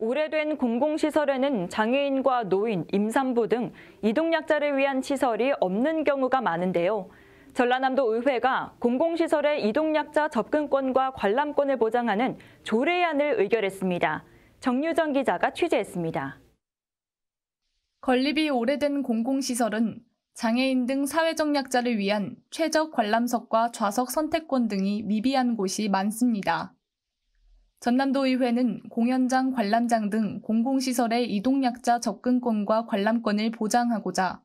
오래된 공공시설에는 장애인과 노인, 임산부 등 이동약자를 위한 시설이 없는 경우가 많은데요. 전라남도 의회가 공공시설의 이동약자 접근권과 관람권을 보장하는 조례안을 의결했습니다. 정유정 기자가 취재했습니다. 건립이 오래된 공공시설은 장애인 등 사회적 약자를 위한 최적 관람석과 좌석 선택권 등이 미비한 곳이 많습니다. 전남도의회는 공연장, 관람장 등 공공시설의 이동약자 접근권과 관람권을 보장하고자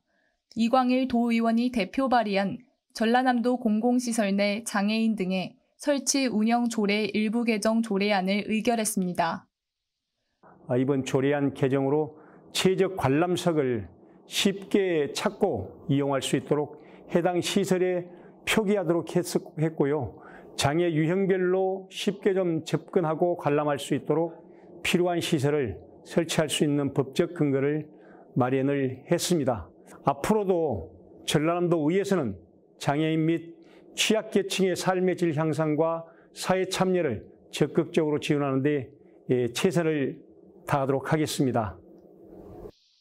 이광일 도의원이 대표 발의한 전라남도 공공시설 내 장애인 등의 설치 운영 조례 일부 개정 조례안을 의결했습니다. 아, 이번 조례안 개정으로 최적 관람석을 쉽게 찾고 이용할 수 있도록 해당 시설에 표기하도록 했고요. 장애 유형별로 쉽게 좀 접근하고 관람할 수 있도록 필요한 시설을 설치할 수 있는 법적 근거를 마련을 했습니다. 앞으로도 전라남도 의회에서는 장애인 및 취약계층의 삶의 질 향상과 사회 참여를 적극적으로 지원하는 데 예, 최선을 다하도록 하겠습니다.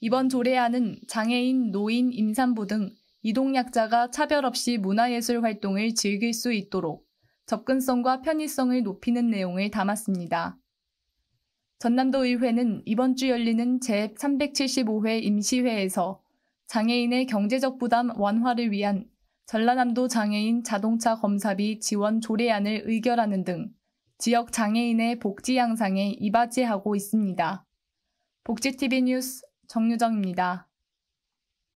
이번 조례안은 장애인, 노인, 임산부 등 이동약자가 차별 없이 문화예술 활동을 즐길 수 있도록 접근성과 편의성을 높이는 내용을 담았습니다. 전남도의회는 이번 주 열리는 제375회 임시회에서 장애인의 경제적 부담 완화를 위한 전라남도 장애인 자동차 검사비 지원 조례안을 의결하는 등 지역 장애인의 복지 양상에 이바지하고 있습니다. 복지TV 뉴스 정유정입니다.